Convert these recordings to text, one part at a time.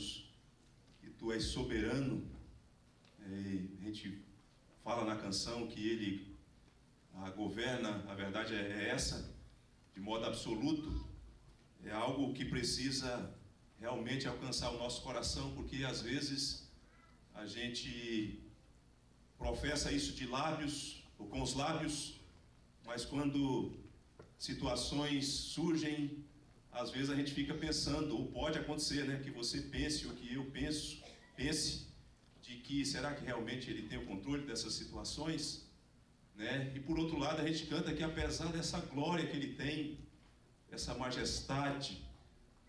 sabemos que tu és soberano. E é, a gente fala na canção que ele a governa, a verdade é, é essa, de modo absoluto. É algo que precisa realmente alcançar o nosso coração, porque às vezes a gente professa isso de lábios, ou com os lábios, mas quando situações surgem às vezes a gente fica pensando, ou pode acontecer, né, que você pense ou que eu penso, pense de que será que realmente ele tem o controle dessas situações, né? E por outro lado a gente canta que apesar dessa glória que ele tem, essa majestade,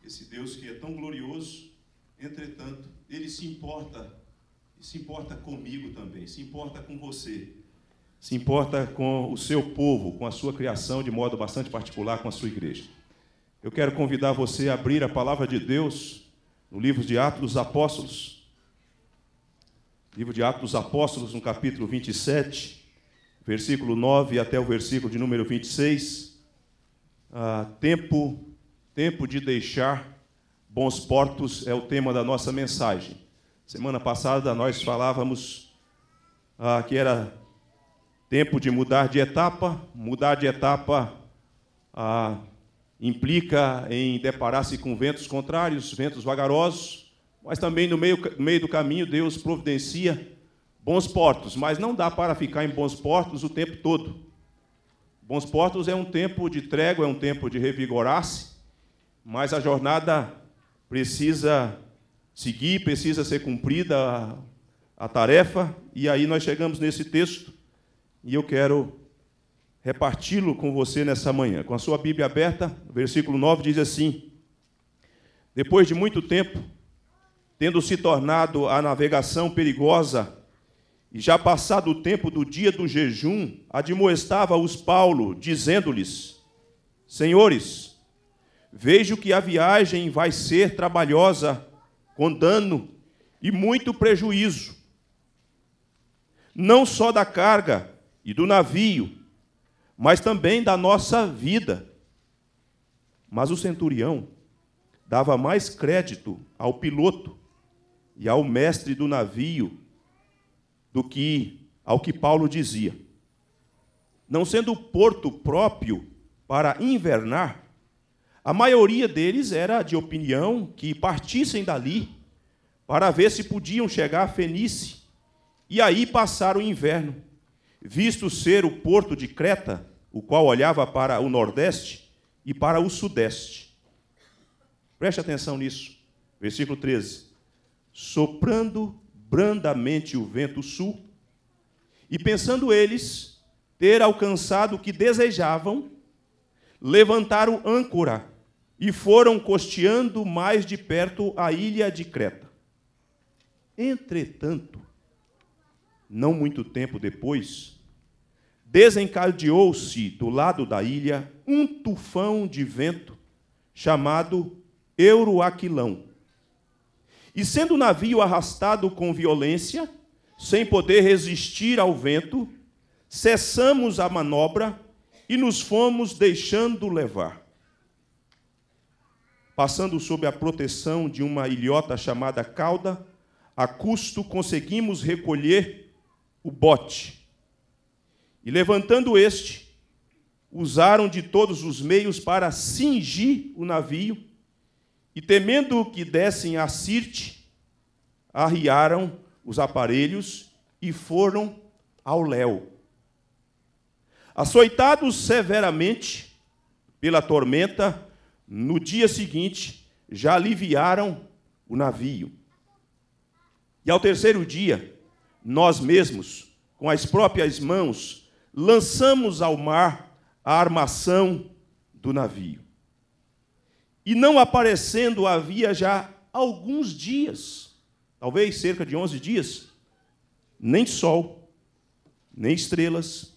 esse Deus que é tão glorioso, entretanto ele se importa, e se importa comigo também, se importa com você, se importa com o seu povo, com a sua criação de modo bastante particular, com a sua igreja. Eu quero convidar você a abrir a palavra de Deus no livro de Atos dos Apóstolos. Livro de Atos dos Apóstolos, no capítulo 27, versículo 9 até o versículo de número 26. Ah, tempo, tempo de deixar bons portos é o tema da nossa mensagem. Semana passada nós falávamos ah, que era tempo de mudar de etapa, mudar de etapa. Ah, implica em deparar-se com ventos contrários, ventos vagarosos, mas também no meio, no meio do caminho Deus providencia bons portos, mas não dá para ficar em bons portos o tempo todo. Bons portos é um tempo de trégua, é um tempo de revigorar-se, mas a jornada precisa seguir, precisa ser cumprida a, a tarefa, e aí nós chegamos nesse texto, e eu quero reparti-lo com você nessa manhã. Com a sua Bíblia aberta, versículo 9 diz assim: Depois de muito tempo, tendo se tornado a navegação perigosa, e já passado o tempo do dia do jejum, admoestava-os Paulo, dizendo-lhes: Senhores, vejo que a viagem vai ser trabalhosa, com dano e muito prejuízo, não só da carga e do navio, mas também da nossa vida. Mas o centurião dava mais crédito ao piloto e ao mestre do navio do que ao que Paulo dizia. Não sendo o porto próprio para invernar, a maioria deles era de opinião que partissem dali para ver se podiam chegar a Fenice e aí passar o inverno, visto ser o porto de Creta o qual olhava para o nordeste e para o sudeste. Preste atenção nisso. Versículo 13. Soprando brandamente o vento sul, e pensando eles ter alcançado o que desejavam, levantaram âncora e foram costeando mais de perto a ilha de Creta. Entretanto, não muito tempo depois, desencadeou-se do lado da ilha um tufão de vento chamado Euroaquilão. E sendo o navio arrastado com violência, sem poder resistir ao vento, cessamos a manobra e nos fomos deixando levar. Passando sob a proteção de uma ilhota chamada Cauda, a custo conseguimos recolher o bote e levantando este, usaram de todos os meios para cingir o navio, e temendo que dessem a Sirte, arriaram os aparelhos e foram ao léu. Açoitados severamente pela tormenta, no dia seguinte já aliviaram o navio. E ao terceiro dia, nós mesmos, com as próprias mãos, lançamos ao mar a armação do navio. E não aparecendo havia já alguns dias, talvez cerca de 11 dias, nem sol, nem estrelas,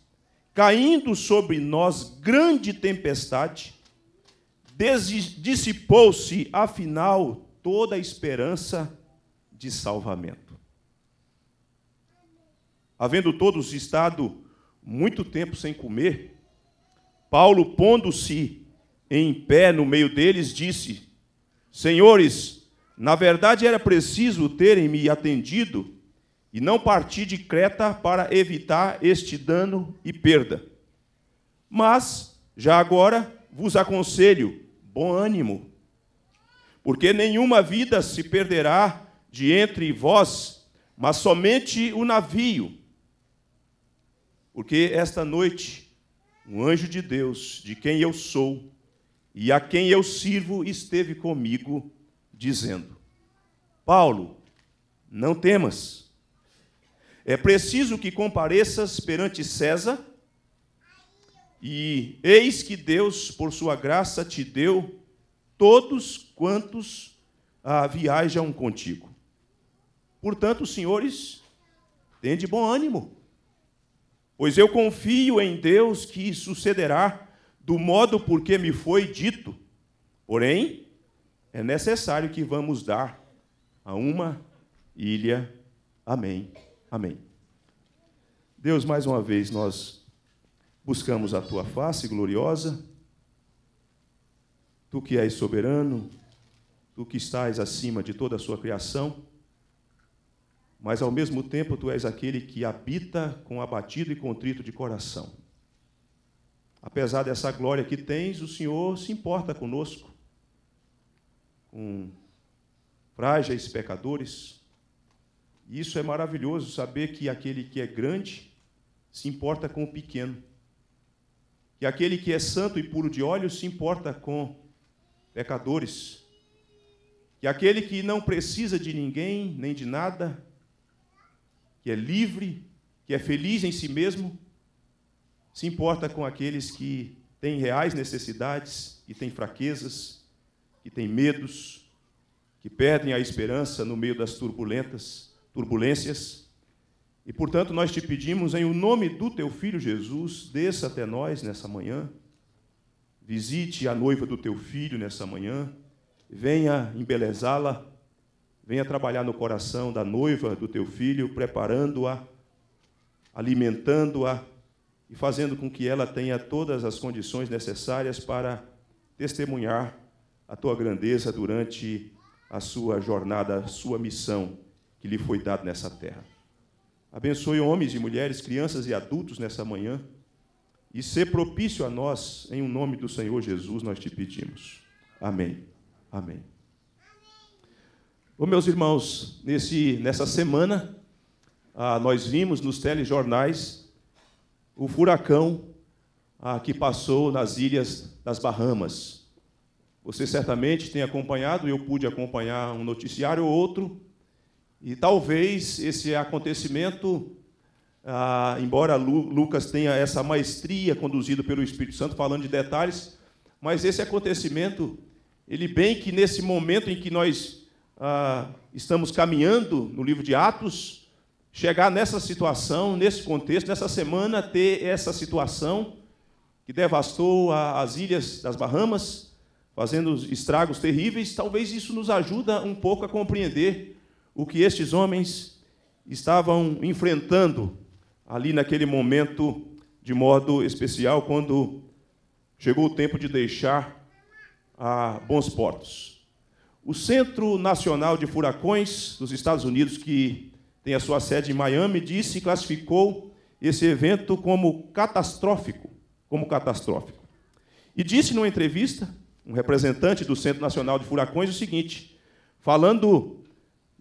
caindo sobre nós grande tempestade, dissipou-se afinal toda a esperança de salvamento. Havendo todos estado muito tempo sem comer, Paulo, pondo-se em pé no meio deles, disse: Senhores, na verdade era preciso terem me atendido e não partir de Creta para evitar este dano e perda. Mas, já agora, vos aconselho bom ânimo, porque nenhuma vida se perderá de entre vós, mas somente o navio porque esta noite, um anjo de Deus, de quem eu sou e a quem eu sirvo, esteve comigo, dizendo: Paulo, não temas. É preciso que compareças perante César, e eis que Deus, por sua graça, te deu todos quantos ah, viajam contigo. Portanto, senhores, tende bom ânimo Pois eu confio em Deus que sucederá do modo porque me foi dito. Porém, é necessário que vamos dar a uma ilha. Amém. Amém. Deus, mais uma vez nós buscamos a tua face gloriosa. Tu que és soberano, tu que estás acima de toda a sua criação mas ao mesmo tempo tu és aquele que habita com abatido e contrito de coração. Apesar dessa glória que tens, o Senhor se importa conosco, com frágeis pecadores. Isso é maravilhoso, saber que aquele que é grande se importa com o pequeno. Que aquele que é santo e puro de olhos se importa com pecadores. Que aquele que não precisa de ninguém nem de nada que é livre, que é feliz em si mesmo, se importa com aqueles que têm reais necessidades, que têm fraquezas, que têm medos, que perdem a esperança no meio das turbulentas, turbulências. E, portanto, nós te pedimos, em o nome do teu filho Jesus, desça até nós nessa manhã, visite a noiva do teu filho nessa manhã, venha embelezá-la Venha trabalhar no coração da noiva do teu filho, preparando-a, alimentando-a e fazendo com que ela tenha todas as condições necessárias para testemunhar a tua grandeza durante a sua jornada, a sua missão que lhe foi dada nessa terra. Abençoe homens e mulheres, crianças e adultos nessa manhã e ser propício a nós, em o um nome do Senhor Jesus, nós te pedimos. Amém. Amém. Ô, meus irmãos, nesse, nessa semana, ah, nós vimos nos telejornais o furacão ah, que passou nas ilhas das Bahamas. Você certamente tem acompanhado, eu pude acompanhar um noticiário ou outro, e talvez esse acontecimento, ah, embora Lu, Lucas tenha essa maestria conduzido pelo Espírito Santo, falando de detalhes, mas esse acontecimento, ele bem que nesse momento em que nós ah, estamos caminhando no livro de Atos, chegar nessa situação, nesse contexto, nessa semana, ter essa situação que devastou a, as ilhas das Bahamas, fazendo estragos terríveis, talvez isso nos ajuda um pouco a compreender o que estes homens estavam enfrentando ali naquele momento de modo especial quando chegou o tempo de deixar a ah, bons portos. O Centro Nacional de Furacões dos Estados Unidos, que tem a sua sede em Miami, disse e classificou esse evento como catastrófico, como catastrófico. E disse numa entrevista, um representante do Centro Nacional de Furacões, o seguinte, falando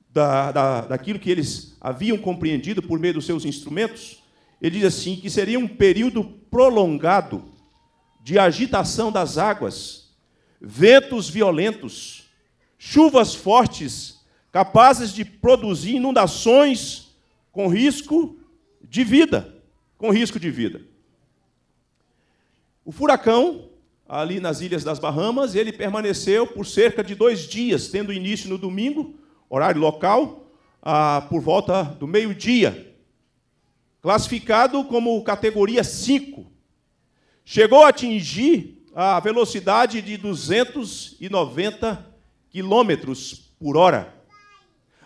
da, da, daquilo que eles haviam compreendido por meio dos seus instrumentos, ele diz assim que seria um período prolongado de agitação das águas, ventos violentos, chuvas fortes capazes de produzir inundações com risco de vida, com risco de vida. O furacão ali nas ilhas das Bahamas, ele permaneceu por cerca de dois dias, tendo início no domingo, horário local, ah, por volta do meio-dia, classificado como categoria 5. Chegou a atingir a velocidade de 290 quilômetros por hora.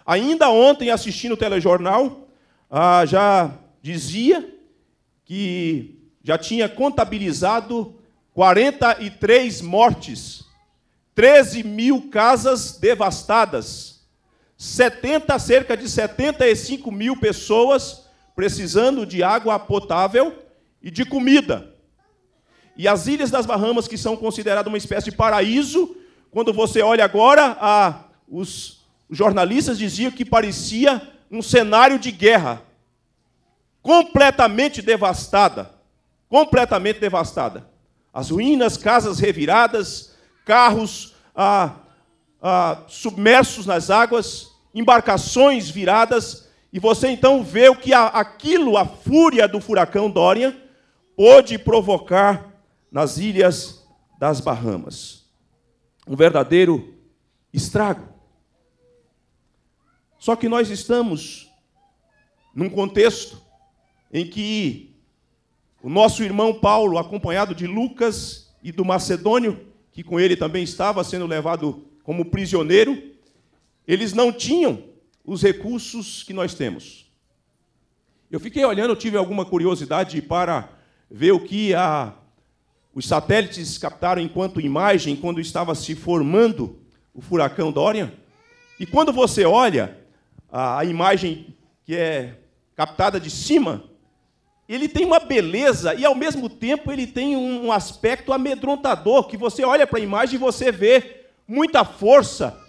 Ainda ontem, assistindo o telejornal, ah, já dizia que já tinha contabilizado 43 mortes, 13 mil casas devastadas, 70, cerca de 75 mil pessoas precisando de água potável e de comida. E as Ilhas das Bahamas, que são consideradas uma espécie de paraíso, quando você olha agora, os jornalistas diziam que parecia um cenário de guerra completamente devastada. Completamente devastada. As ruínas, casas reviradas, carros ah, ah, submersos nas águas, embarcações viradas, e você então vê o que a, aquilo, a fúria do furacão Dorian, pôde provocar nas ilhas das Bahamas um verdadeiro estrago. Só que nós estamos num contexto em que o nosso irmão Paulo, acompanhado de Lucas e do Macedônio, que com ele também estava sendo levado como prisioneiro, eles não tinham os recursos que nós temos. Eu fiquei olhando, tive alguma curiosidade para ver o que a os satélites captaram enquanto imagem quando estava se formando o furacão Dorian. E quando você olha a imagem que é captada de cima, ele tem uma beleza e, ao mesmo tempo, ele tem um aspecto amedrontador, que você olha para a imagem e você vê muita força.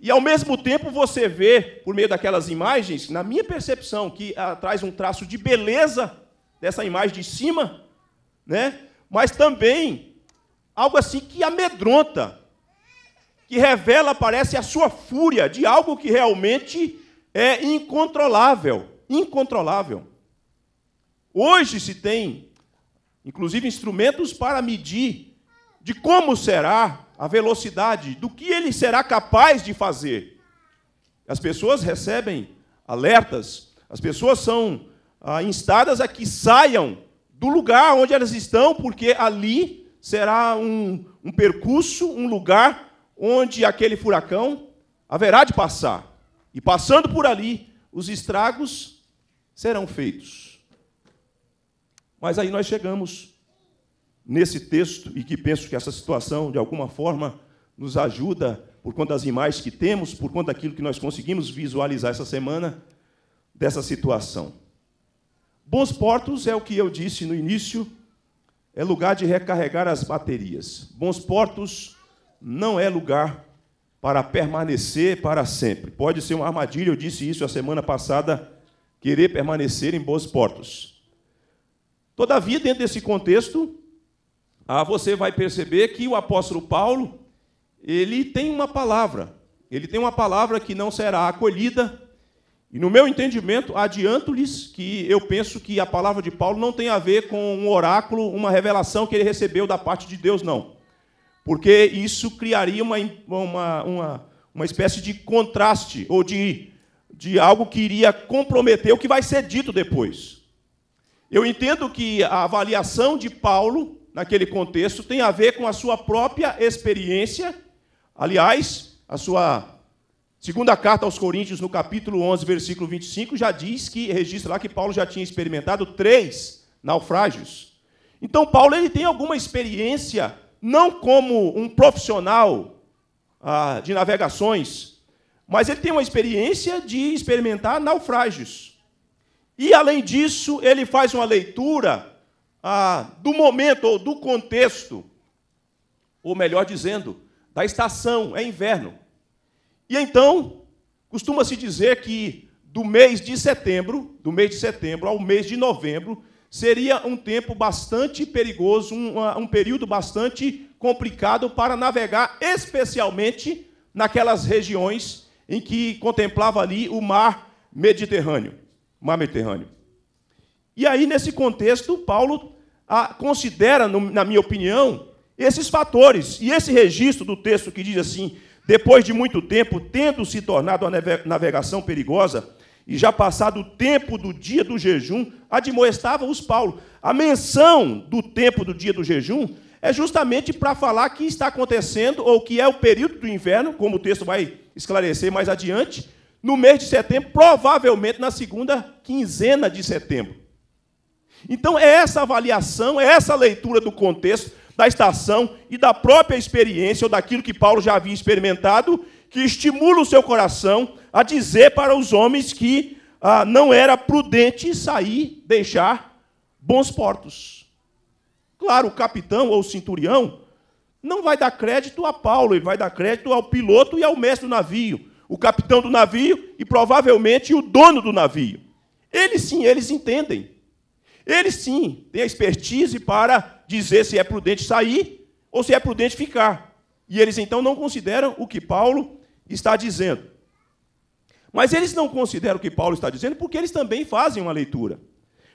E, ao mesmo tempo, você vê, por meio daquelas imagens, na minha percepção, que ah, traz um traço de beleza dessa imagem de cima, né? mas também algo assim que amedronta, que revela, parece, a sua fúria de algo que realmente é incontrolável. Incontrolável. Hoje se tem, inclusive, instrumentos para medir de como será a velocidade, do que ele será capaz de fazer. As pessoas recebem alertas, as pessoas são ah, instadas a que saiam do lugar onde elas estão, porque ali será um, um percurso, um lugar onde aquele furacão haverá de passar. E passando por ali, os estragos serão feitos. Mas aí nós chegamos nesse texto, e que penso que essa situação, de alguma forma, nos ajuda, por conta das imagens que temos, por conta daquilo que nós conseguimos visualizar essa semana, dessa situação. Bons portos é o que eu disse no início, é lugar de recarregar as baterias. Bons portos não é lugar para permanecer para sempre. Pode ser uma armadilha, eu disse isso a semana passada, querer permanecer em bons portos. Todavia, dentro desse contexto, ah, você vai perceber que o apóstolo Paulo, ele tem uma palavra, ele tem uma palavra que não será acolhida, e no meu entendimento, adianto-lhes que eu penso que a palavra de Paulo não tem a ver com um oráculo, uma revelação que ele recebeu da parte de Deus, não. Porque isso criaria uma, uma, uma, uma espécie de contraste, ou de, de algo que iria comprometer o que vai ser dito depois. Eu entendo que a avaliação de Paulo, naquele contexto, tem a ver com a sua própria experiência, aliás, a sua Segunda carta aos Coríntios, no capítulo 11, versículo 25, já diz que registra lá que Paulo já tinha experimentado três naufrágios. Então Paulo ele tem alguma experiência, não como um profissional ah, de navegações, mas ele tem uma experiência de experimentar naufrágios. E além disso, ele faz uma leitura ah, do momento ou do contexto, ou melhor dizendo, da estação, é inverno. E então, costuma-se dizer que do mês de setembro, do mês de setembro ao mês de novembro, seria um tempo bastante perigoso, um, um período bastante complicado para navegar, especialmente naquelas regiões em que contemplava ali o mar Mediterrâneo, mar Mediterrâneo. E aí nesse contexto, Paulo a, ah, considera, no, na minha opinião, esses fatores e esse registro do texto que diz assim: depois de muito tempo, tendo se tornado uma navegação perigosa, e já passado o tempo do dia do jejum, admoestava-os Paulo. A menção do tempo do dia do jejum é justamente para falar que está acontecendo, ou que é o período do inverno, como o texto vai esclarecer mais adiante, no mês de setembro, provavelmente na segunda quinzena de setembro. Então, é essa avaliação, é essa leitura do contexto da estação e da própria experiência ou daquilo que Paulo já havia experimentado, que estimula o seu coração a dizer para os homens que ah, não era prudente sair, deixar bons portos. Claro, o capitão ou o centurião não vai dar crédito a Paulo, ele vai dar crédito ao piloto e ao mestre do navio, o capitão do navio e provavelmente o dono do navio. Eles sim, eles entendem ele sim tem a expertise para dizer se é prudente sair ou se é prudente ficar. E eles então não consideram o que Paulo está dizendo. Mas eles não consideram o que Paulo está dizendo porque eles também fazem uma leitura.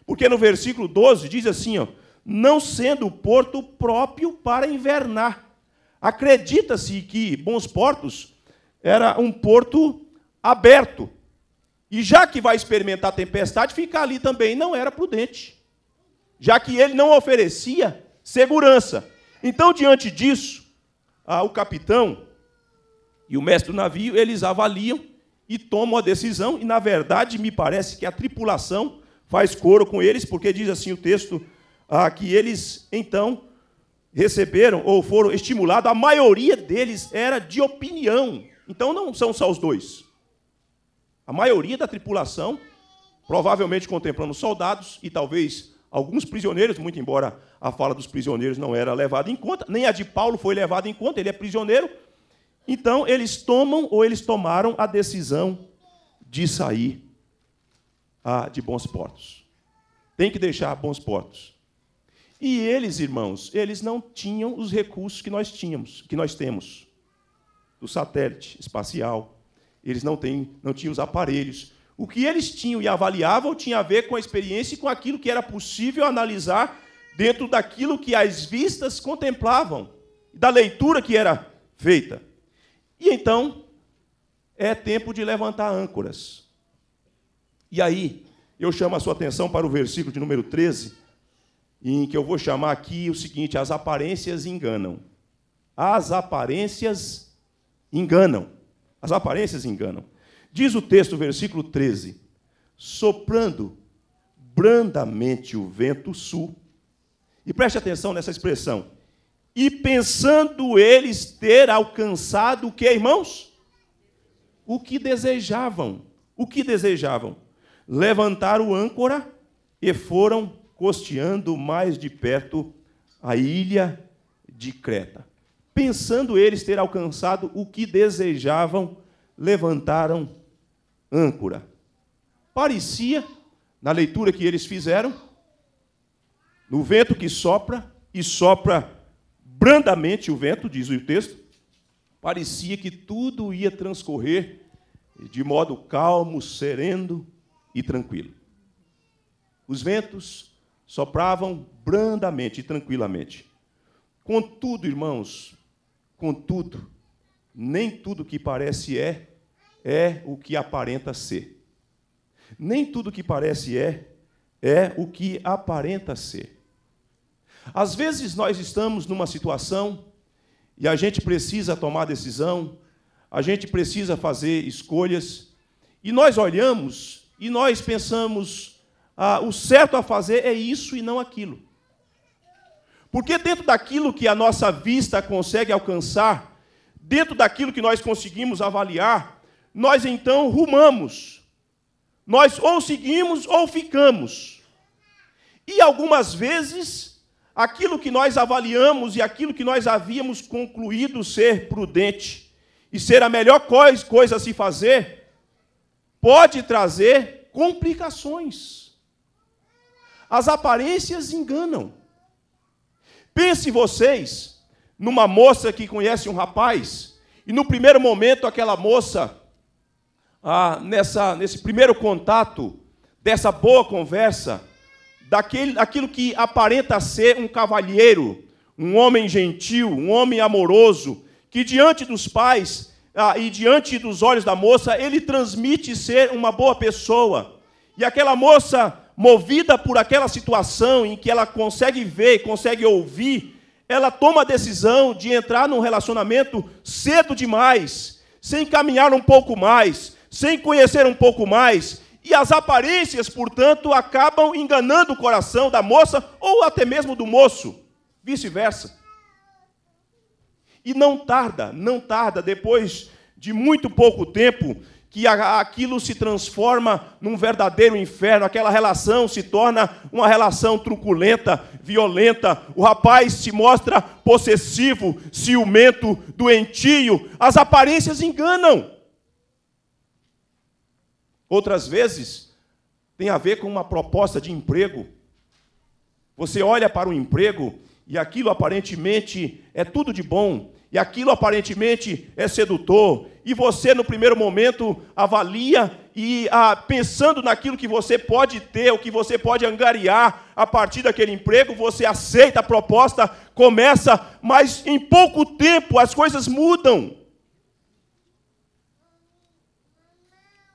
Porque no versículo 12 diz assim, ó, não sendo o porto próprio para invernar. Acredita-se que Bons Portos era um porto aberto. E já que vai experimentar tempestade, ficar ali também não era prudente já que ele não oferecia segurança. Então, diante disso, ah, o capitão e o mestre do navio, eles avaliam e tomam a decisão, e na verdade me parece que a tripulação faz coro com eles, porque diz assim o texto, ah, que eles então receberam ou foram estimulados, a maioria deles era de opinião. Então não são só os dois. A maioria da tripulação, provavelmente contemplando soldados e talvez Alguns prisioneiros, muito embora a fala dos prisioneiros não era levada em conta, nem a de Paulo foi levada em conta, ele é prisioneiro. Então, eles tomam ou eles tomaram a decisão de sair ah, de bons portos. Tem que deixar bons portos. E eles, irmãos, eles não tinham os recursos que nós tínhamos, que nós temos. Do satélite espacial, eles não têm, não tinham os aparelhos o que eles tinham e avaliavam tinha a ver com a experiência e com aquilo que era possível analisar dentro daquilo que as vistas contemplavam, da leitura que era feita. E então, é tempo de levantar âncoras. E aí, eu chamo a sua atenção para o versículo de número 13, em que eu vou chamar aqui o seguinte: as aparências enganam. As aparências enganam. As aparências enganam. Diz o texto, versículo 13: soprando brandamente o vento sul. E preste atenção nessa expressão. E pensando eles ter alcançado o que, irmãos? O que desejavam. O que desejavam? Levantaram âncora e foram costeando mais de perto a ilha de Creta. Pensando eles ter alcançado o que desejavam, levantaram âncora. Parecia, na leitura que eles fizeram, no vento que sopra, e sopra brandamente o vento, diz o texto, parecia que tudo ia transcorrer de modo calmo, sereno e tranquilo. Os ventos sopravam brandamente e tranquilamente. Contudo, irmãos, contudo, nem tudo que parece é, é o que aparenta ser. Nem tudo que parece é, é o que aparenta ser. Às vezes nós estamos numa situação e a gente precisa tomar decisão, a gente precisa fazer escolhas, e nós olhamos e nós pensamos: ah, o certo a fazer é isso e não aquilo. Porque dentro daquilo que a nossa vista consegue alcançar, dentro daquilo que nós conseguimos avaliar, nós então rumamos. Nós ou seguimos ou ficamos. E algumas vezes, aquilo que nós avaliamos e aquilo que nós havíamos concluído ser prudente e ser a melhor coisa a se fazer, pode trazer complicações. As aparências enganam. Pense vocês numa moça que conhece um rapaz e no primeiro momento aquela moça ah, nessa, nesse primeiro contato, dessa boa conversa, daquele, daquilo que aparenta ser um cavalheiro, um homem gentil, um homem amoroso, que diante dos pais ah, e diante dos olhos da moça, ele transmite ser uma boa pessoa. E aquela moça, movida por aquela situação em que ela consegue ver, consegue ouvir, ela toma a decisão de entrar num relacionamento cedo demais, sem caminhar um pouco mais, sem conhecer um pouco mais, e as aparências, portanto, acabam enganando o coração da moça ou até mesmo do moço, vice-versa. E não tarda, não tarda, depois de muito pouco tempo, que aquilo se transforma num verdadeiro inferno, aquela relação se torna uma relação truculenta, violenta. O rapaz se mostra possessivo, ciumento, doentio. As aparências enganam. Outras vezes, tem a ver com uma proposta de emprego. Você olha para o emprego e aquilo aparentemente é tudo de bom, e aquilo aparentemente é sedutor, e você no primeiro momento avalia e ah, pensando naquilo que você pode ter, o que você pode angariar a partir daquele emprego, você aceita a proposta, começa, mas em pouco tempo as coisas mudam.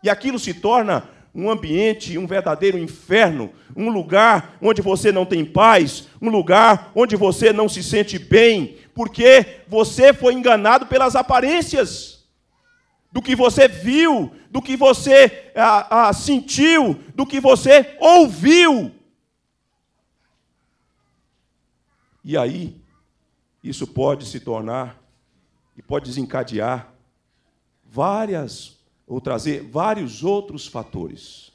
E aquilo se torna um ambiente, um verdadeiro inferno, um lugar onde você não tem paz, um lugar onde você não se sente bem, porque você foi enganado pelas aparências do que você viu, do que você ah, ah, sentiu, do que você ouviu. E aí, isso pode se tornar e pode desencadear várias ou trazer vários outros fatores.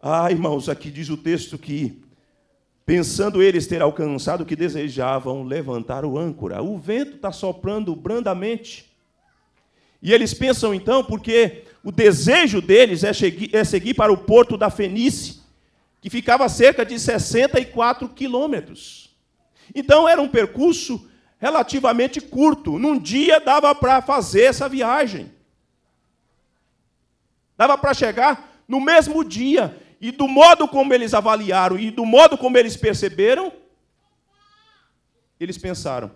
Ah, irmãos, aqui diz o texto que, pensando eles ter alcançado o que desejavam, levantar o âncora. O vento está soprando brandamente. E eles pensam então, porque o desejo deles é, é seguir para o porto da Fenícia, que ficava a cerca de 64 quilômetros. Então era um percurso relativamente curto. Num dia dava para fazer essa viagem. Dava para chegar no mesmo dia. E do modo como eles avaliaram e do modo como eles perceberam, eles pensaram: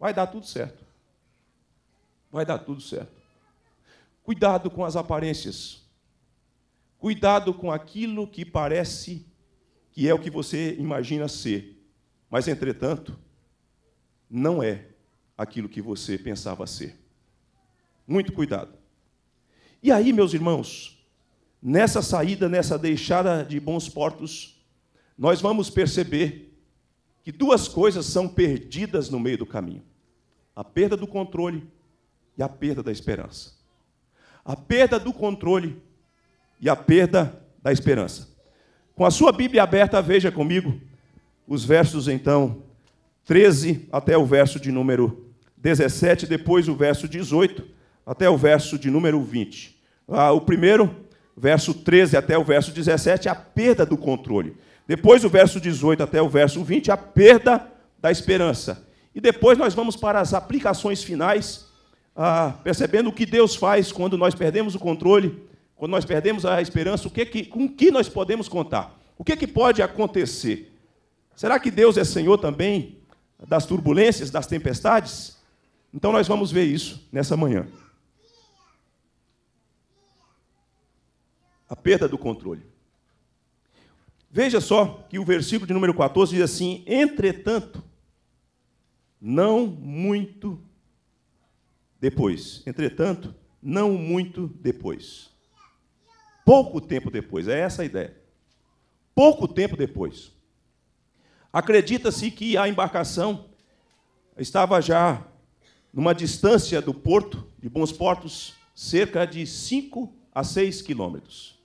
vai dar tudo certo. Vai dar tudo certo. Cuidado com as aparências. Cuidado com aquilo que parece que é o que você imagina ser. Mas, entretanto, não é aquilo que você pensava ser. Muito cuidado. E aí, meus irmãos, nessa saída, nessa deixada de bons portos, nós vamos perceber que duas coisas são perdidas no meio do caminho: a perda do controle e a perda da esperança. A perda do controle e a perda da esperança. Com a sua Bíblia aberta, veja comigo os versos então 13 até o verso de número 17, depois o verso 18 até o verso de número 20. Ah, o primeiro, verso 13 até o verso 17, é a perda do controle. Depois o verso 18 até o verso 20, é a perda da esperança. E depois nós vamos para as aplicações finais, ah, percebendo o que Deus faz quando nós perdemos o controle, quando nós perdemos a esperança, o que, que com que nós podemos contar? O que, que pode acontecer? Será que Deus é Senhor também das turbulências, das tempestades? Então nós vamos ver isso nessa manhã. A perda do controle. Veja só que o versículo de número 14 diz assim: Entretanto, não muito depois. Entretanto, não muito depois. Pouco tempo depois, é essa a ideia. Pouco tempo depois. Acredita-se que a embarcação estava já numa distância do porto, de Bons Portos, cerca de 5 a 6 quilômetros.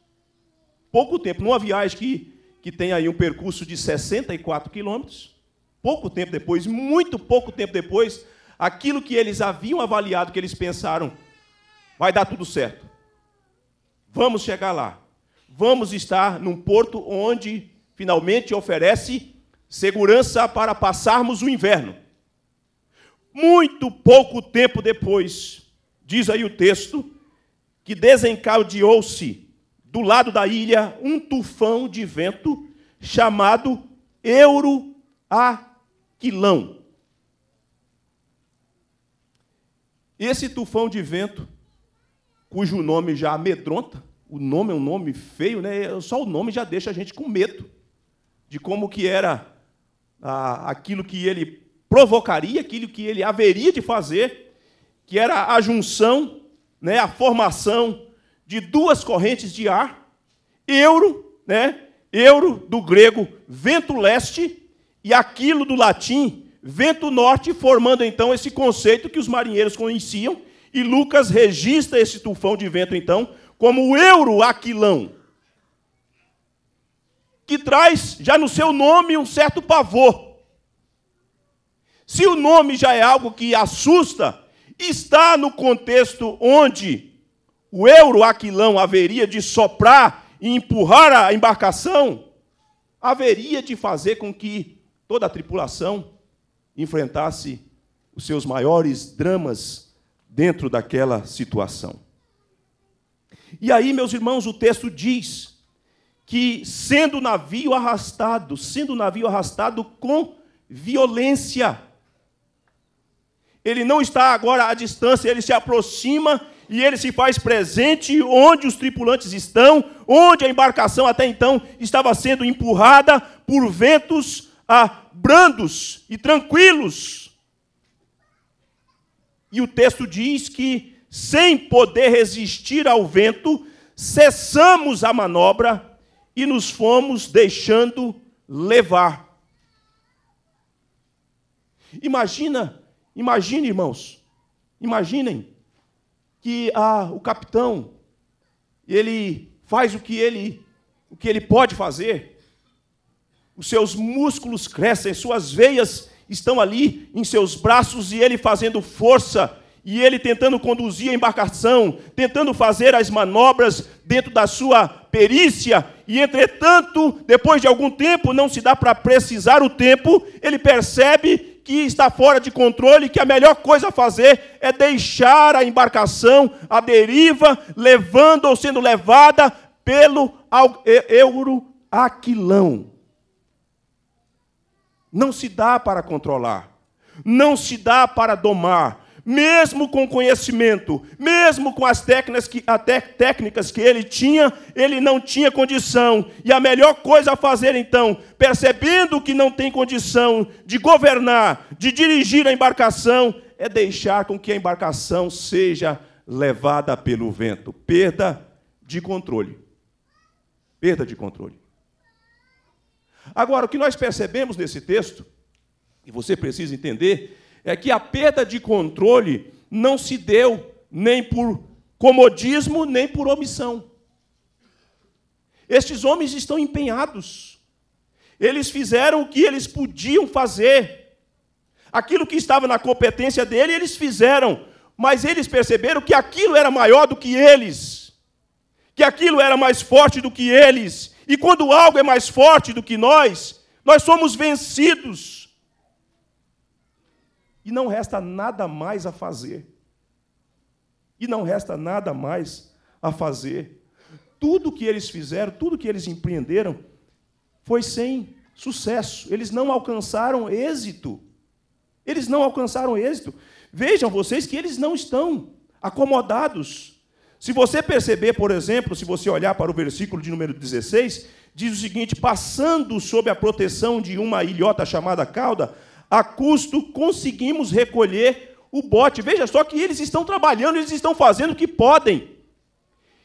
Pouco tempo, numa viagem que, que tem aí um percurso de 64 quilômetros, pouco tempo depois, muito pouco tempo depois, aquilo que eles haviam avaliado, que eles pensaram, vai dar tudo certo. Vamos chegar lá. Vamos estar num porto onde finalmente oferece segurança para passarmos o inverno. Muito pouco tempo depois, diz aí o texto, que desencadeou-se do lado da ilha um tufão de vento chamado Euroaquilão. Esse tufão de vento, cujo nome já amedronta, o nome é um nome feio, né? Só o nome já deixa a gente com medo de como que era ah, aquilo que ele provocaria, aquilo que ele haveria de fazer, que era a junção, né, a formação de duas correntes de ar, euro, né, euro do grego vento leste e aquilo do latim vento norte, formando então esse conceito que os marinheiros conheciam, e Lucas registra esse tufão de vento então como euro-aquilão que traz já no seu nome um certo pavor. Se o nome já é algo que assusta, está no contexto onde o euroaquilão haveria de soprar e empurrar a embarcação, haveria de fazer com que toda a tripulação enfrentasse os seus maiores dramas dentro daquela situação. E aí, meus irmãos, o texto diz que, sendo o navio arrastado, sendo o navio arrastado com violência, ele não está agora à distância, ele se aproxima e ele se faz presente onde os tripulantes estão, onde a embarcação até então estava sendo empurrada por ventos ah, brandos e tranquilos. E o texto diz que, sem poder resistir ao vento, cessamos a manobra e nos fomos deixando levar. Imagina, imagine, irmãos, imaginem que ah, o capitão ele faz o que ele o que ele pode fazer. Os seus músculos crescem, suas veias estão ali em seus braços e ele fazendo força e ele tentando conduzir a embarcação, tentando fazer as manobras dentro da sua perícia, e entretanto, depois de algum tempo, não se dá para precisar o tempo, ele percebe que está fora de controle, que a melhor coisa a fazer é deixar a embarcação à deriva, levando ou sendo levada pelo euroaquilão. Não se dá para controlar, não se dá para domar, mesmo com conhecimento, mesmo com as técnicas que, até técnicas que ele tinha, ele não tinha condição. E a melhor coisa a fazer, então, percebendo que não tem condição de governar, de dirigir a embarcação, é deixar com que a embarcação seja levada pelo vento. Perda de controle. Perda de controle. Agora, o que nós percebemos nesse texto, e você precisa entender, é que a perda de controle não se deu nem por comodismo, nem por omissão. Estes homens estão empenhados. Eles fizeram o que eles podiam fazer. Aquilo que estava na competência dele, eles fizeram. Mas eles perceberam que aquilo era maior do que eles, que aquilo era mais forte do que eles. E quando algo é mais forte do que nós, nós somos vencidos e não resta nada mais a fazer. E não resta nada mais a fazer. Tudo que eles fizeram, tudo que eles empreenderam, foi sem sucesso. Eles não alcançaram êxito. Eles não alcançaram êxito. Vejam vocês que eles não estão acomodados. Se você perceber, por exemplo, se você olhar para o versículo de número 16, diz o seguinte: passando sob a proteção de uma ilhota chamada Cauda, a custo conseguimos recolher o bote. Veja só que eles estão trabalhando, eles estão fazendo o que podem.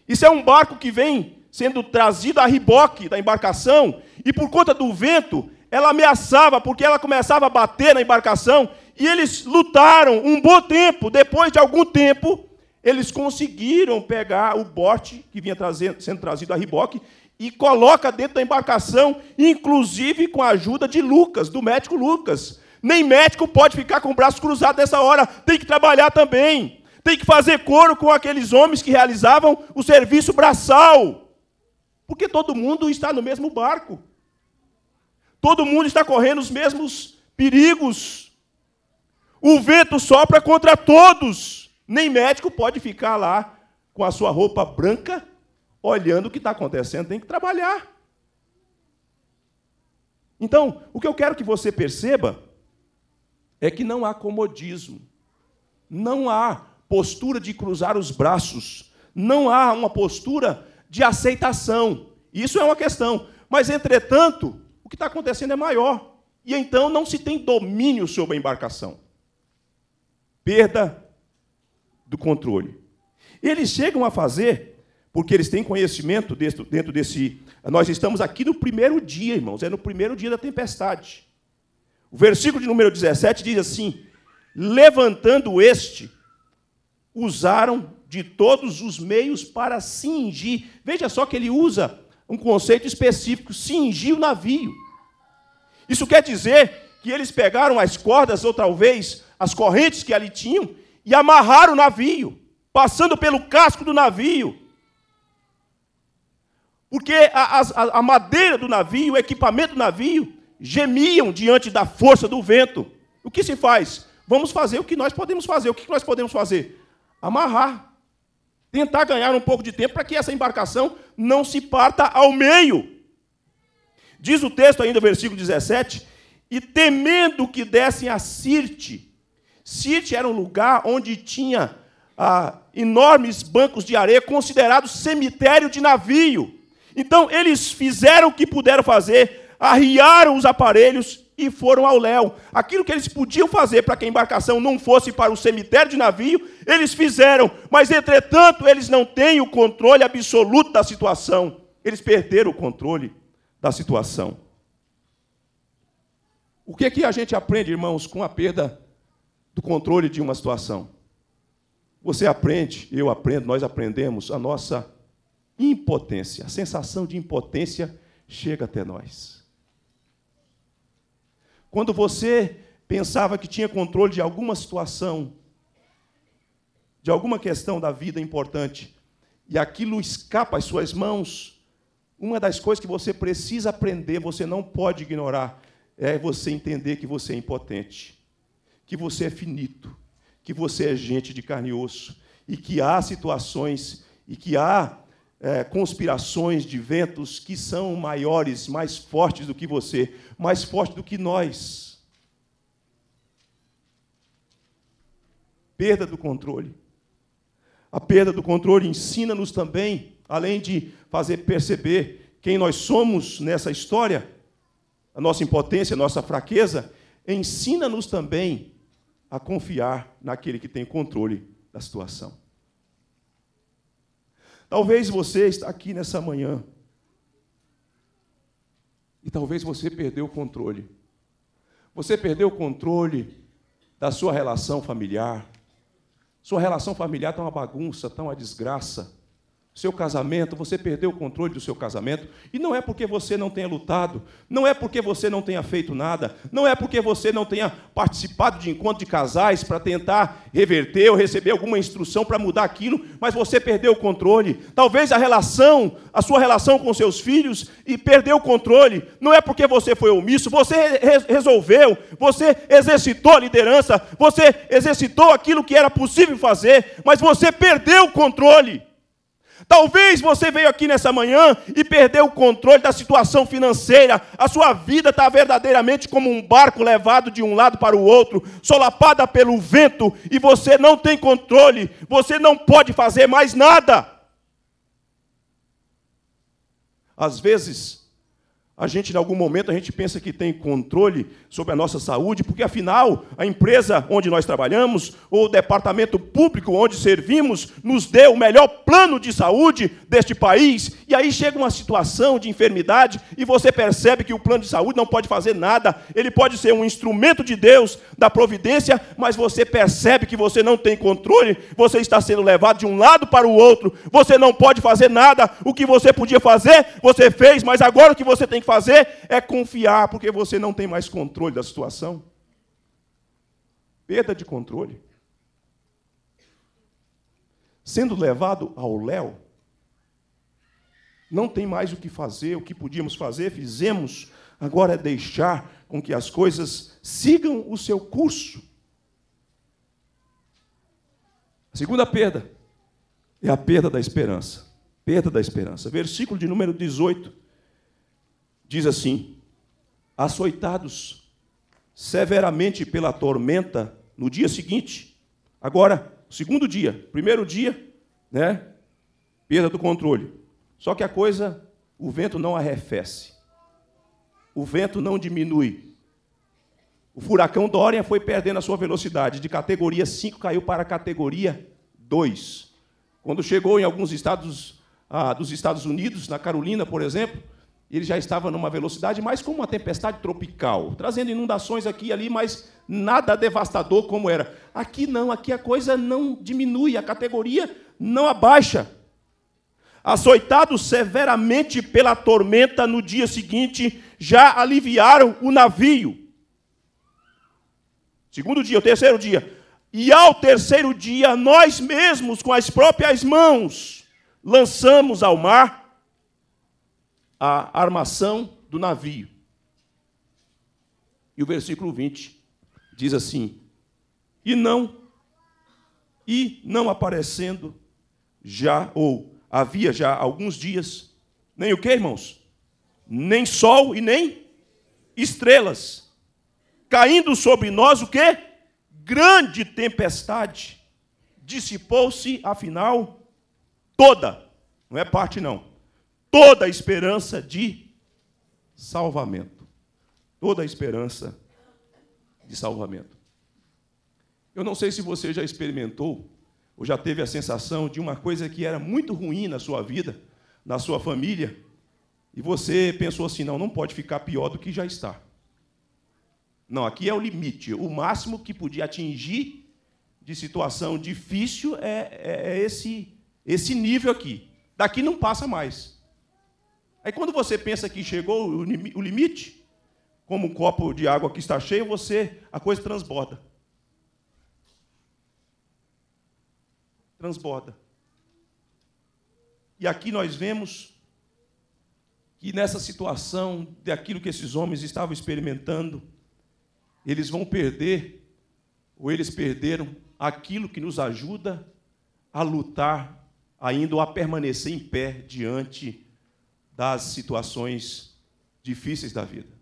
Isso é um barco que vem sendo trazido a riboque da embarcação, e por conta do vento, ela ameaçava, porque ela começava a bater na embarcação, e eles lutaram um bom tempo. Depois de algum tempo, eles conseguiram pegar o bote que vinha trazendo, sendo trazido a riboque e coloca dentro da embarcação, inclusive com a ajuda de Lucas, do médico Lucas. Nem médico pode ficar com o braço cruzado nessa hora, tem que trabalhar também. Tem que fazer coro com aqueles homens que realizavam o serviço braçal. Porque todo mundo está no mesmo barco. Todo mundo está correndo os mesmos perigos. O vento sopra contra todos. Nem médico pode ficar lá com a sua roupa branca olhando o que está acontecendo. Tem que trabalhar. Então, o que eu quero que você perceba é que não há comodismo, não há postura de cruzar os braços, não há uma postura de aceitação. Isso é uma questão. Mas, entretanto, o que está acontecendo é maior. E então não se tem domínio sobre a embarcação. Perda do controle. Eles chegam a fazer, porque eles têm conhecimento dentro, desse. Nós estamos aqui no primeiro dia, irmãos, é no primeiro dia da tempestade. O versículo de número 17 diz assim: Levantando este, usaram de todos os meios para cingir. Veja só que ele usa um conceito específico: cingir o navio. Isso quer dizer que eles pegaram as cordas, ou talvez as correntes que ali tinham, e amarraram o navio, passando pelo casco do navio. Porque a, a, a madeira do navio, o equipamento do navio, gemiam diante da força do vento. O que se faz? Vamos fazer o que nós podemos fazer. O que nós podemos fazer? Amarrar. Tentar ganhar um pouco de tempo para que essa embarcação não se parta ao meio. Diz o texto ainda, versículo 17: E temendo que dessem a Sirte. Sirte era um lugar onde tinha ah, enormes bancos de areia, considerado cemitério de navio. Então, eles fizeram o que puderam fazer, arriaram os aparelhos e foram ao léu. Aquilo que eles podiam fazer para que a embarcação não fosse para o cemitério de navio, eles fizeram, mas entretanto eles não têm o controle absoluto da situação. Eles perderam o controle da situação. O que é que a gente aprende, irmãos, com a perda do controle de uma situação? Você aprende, eu aprendo, nós aprendemos a nossa impotência. A sensação de impotência chega até nós. Quando você pensava que tinha controle de alguma situação, de alguma questão da vida importante, e aquilo escapa às suas mãos, uma das coisas que você precisa aprender, você não pode ignorar, é você entender que você é impotente, que você é finito, que você é gente de carne e osso, e que há situações e que há é, conspirações de ventos que são maiores, mais fortes do que você, mais fortes do que nós. Perda do controle. A perda do controle ensina-nos também, além de fazer perceber quem nós somos nessa história, a nossa impotência, a nossa fraqueza, ensina-nos também a confiar naquele que tem controle da situação. Talvez você está aqui nessa manhã e talvez você perdeu o controle. Você perdeu o controle da sua relação familiar. Sua relação familiar está uma bagunça, está uma desgraça seu casamento, você perdeu o controle do seu casamento, e não é porque você não tenha lutado, não é porque você não tenha feito nada, não é porque você não tenha participado de encontro de casais para tentar reverter ou receber alguma instrução para mudar aquilo, mas você perdeu o controle. Talvez a relação, a sua relação com seus filhos e perdeu o controle, não é porque você foi omisso, você re resolveu, você exercitou a liderança, você exercitou aquilo que era possível fazer, mas você perdeu o controle. Talvez você veio aqui nessa manhã e perdeu o controle da situação financeira. A sua vida está verdadeiramente como um barco levado de um lado para o outro, solapada pelo vento, e você não tem controle. Você não pode fazer mais nada. Às vezes, a gente, em algum momento, a gente pensa que tem controle sobre a nossa saúde, porque, afinal, a empresa onde nós trabalhamos, ou o departamento público onde servimos, nos deu o melhor plano de saúde deste país. E aí chega uma situação de enfermidade e você percebe que o plano de saúde não pode fazer nada. Ele pode ser um instrumento de Deus, da providência, mas você percebe que você não tem controle, você está sendo levado de um lado para o outro, você não pode fazer nada. O que você podia fazer, você fez, mas agora o que você tem que fazer é confiar, porque você não tem mais controle da situação. Perda de controle. Sendo levado ao léu, não tem mais o que fazer, o que podíamos fazer, fizemos. Agora é deixar com que as coisas sigam o seu curso. A segunda perda é a perda da esperança. Perda da esperança. Versículo de número 18 diz assim: açoitados severamente pela tormenta no dia seguinte. Agora, segundo dia, primeiro dia, né? Perda do controle. Só que a coisa, o vento não arrefece. O vento não diminui. O furacão Dória foi perdendo a sua velocidade. De categoria 5 caiu para categoria 2. Quando chegou em alguns estados ah, dos Estados Unidos, na Carolina, por exemplo, ele já estava numa velocidade mais como uma tempestade tropical, trazendo inundações aqui e ali, mas nada devastador como era. Aqui não, aqui a coisa não diminui, a categoria não abaixa. Açoitado severamente pela tormenta no dia seguinte, já aliviaram o navio. Segundo dia, o terceiro dia. E ao terceiro dia, nós mesmos, com as próprias mãos, lançamos ao mar a armação do navio. E o versículo 20 diz assim: E não, e não aparecendo já, ou havia já alguns dias, nem o que, irmãos? Nem sol e nem estrelas, caindo sobre nós o que? Grande tempestade. Dissipou-se, afinal, toda, não é parte não, toda a esperança de salvamento. Toda a esperança de salvamento. Eu não sei se você já experimentou ou já teve a sensação de uma coisa que era muito ruim na sua vida, na sua família, e você pensou assim: não, não pode ficar pior do que já está. Não, aqui é o limite. O máximo que podia atingir de situação difícil é, é, é esse, esse nível aqui. Daqui não passa mais. Aí quando você pensa que chegou o limite, como um copo de água que está cheio, você a coisa transborda. Transborda. E aqui nós vemos que nessa situação daquilo que esses homens estavam experimentando, eles vão perder ou eles perderam aquilo que nos ajuda a lutar ainda ou a permanecer em pé diante de das situações difíceis da vida.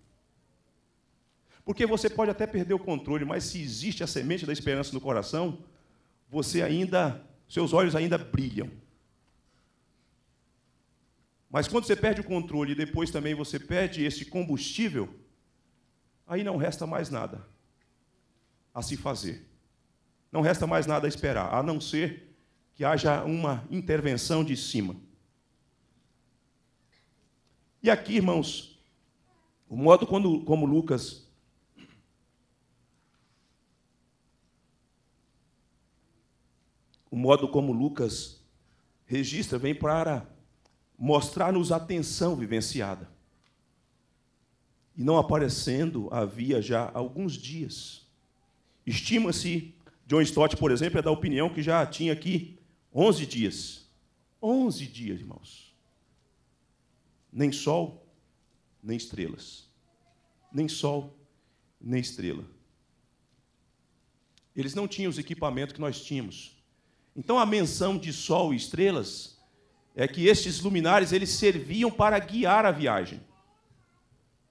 Porque você pode até perder o controle, mas se existe a semente da esperança no coração, você ainda, seus olhos ainda brilham. Mas quando você perde o controle e depois também você perde esse combustível, aí não resta mais nada a se fazer. Não resta mais nada a esperar, a não ser que haja uma intervenção de cima. E aqui, irmãos, o modo quando, como Lucas o modo como Lucas registra vem para mostrar-nos a tensão vivenciada. E não aparecendo havia já alguns dias. Estima-se, John Stott, por exemplo, é da opinião que já tinha aqui 11 dias. 11 dias, irmãos nem sol, nem estrelas. Nem sol, nem estrela. Eles não tinham os equipamentos que nós tínhamos. Então a menção de sol e estrelas é que estes luminares eles serviam para guiar a viagem.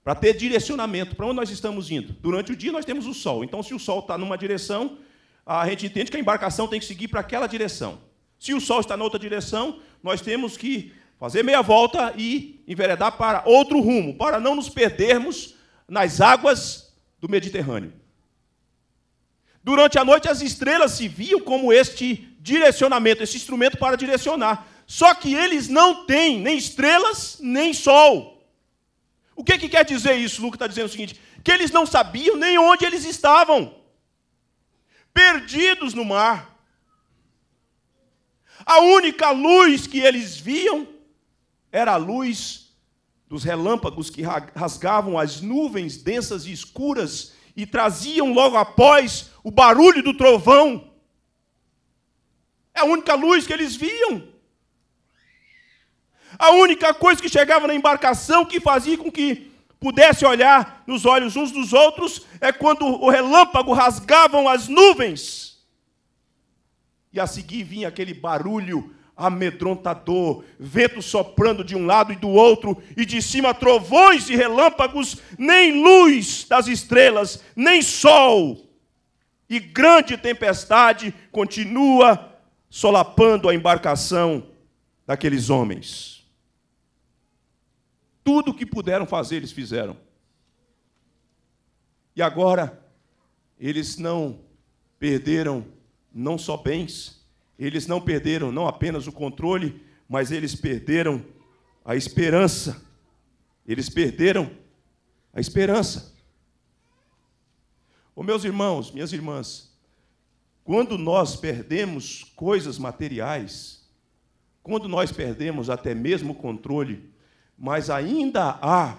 Para ter direcionamento, para onde nós estamos indo. Durante o dia nós temos o sol. Então, se o sol está numa direção, a gente entende que a embarcação tem que seguir para aquela direção. Se o sol está na outra direção, nós temos que fazer meia volta e enveredar para outro rumo, para não nos perdermos nas águas do Mediterrâneo. Durante a noite, as estrelas se viam como este direcionamento, esse instrumento para direcionar. Só que eles não têm nem estrelas, nem sol. O que, que quer dizer isso? Lucas está dizendo o seguinte: que eles não sabiam nem onde eles estavam. Perdidos no mar. A única luz que eles viam era a luz dos relâmpagos que rasgavam as nuvens densas e escuras e traziam logo após o barulho do trovão. É a única luz que eles viam. A única coisa que chegava na embarcação que fazia com que pudesse olhar nos olhos uns dos outros é quando o relâmpago rasgavam as nuvens. E a seguir vinha aquele barulho amedrontador, vento soprando de um lado e do outro, e de cima trovões e relâmpagos, nem luz das estrelas, nem sol. E grande tempestade continua solapando a embarcação daqueles homens. Tudo o que puderam fazer, eles fizeram. E agora, eles não perderam não só bens, eles não perderam não apenas o controle, mas eles perderam a esperança. Eles perderam a esperança. oh, meus irmãos, minhas irmãs, quando nós perdemos coisas materiais, quando nós perdemos até mesmo o controle, mas ainda há